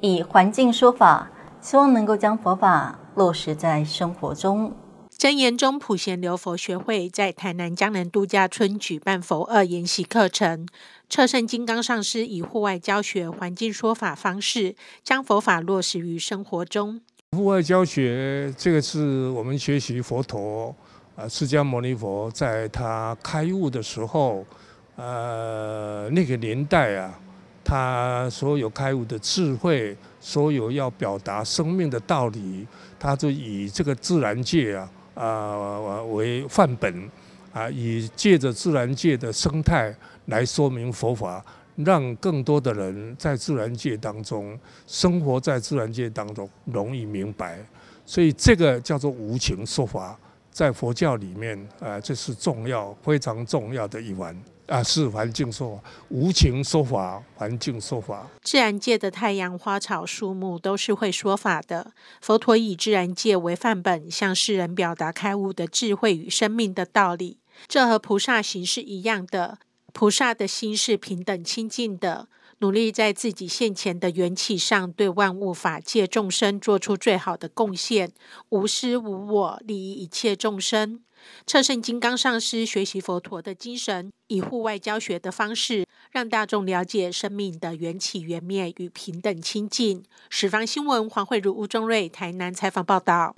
以环境说法，希望能够将佛法落实在生活中。真言中普贤流佛学会在台南江南度假村举办佛二研习课程，测圣金刚上师以户外教学、环境说法方式，将佛法落实于生活中。户外教学，这个是我们学习佛陀啊，释迦牟尼佛在他开悟的时候，呃，那个年代啊。他所有开悟的智慧，所有要表达生命的道理，他就以这个自然界啊，啊为范本啊，以借着自然界的生态来说明佛法，让更多的人在自然界当中生活在自然界当中容易明白，所以这个叫做无情说法。在佛教里面，呃，这是重要、非常重要的一环啊，是环境说法，无情说法，环境说法。自然界的太阳、花草、树木都是会说法的。佛陀以自然界为范本，向世人表达开悟的智慧与生命的道理。这和菩萨行是一样的。菩萨的心是平等清净的。努力在自己现前的元气上，对万物法界众生做出最好的贡献，无私无我，利益一切众生。测圣金刚上师学习佛陀的精神，以户外教学的方式，让大众了解生命的缘起缘灭与平等清近。十方新闻》黄慧如、吴中瑞，台南采访报道。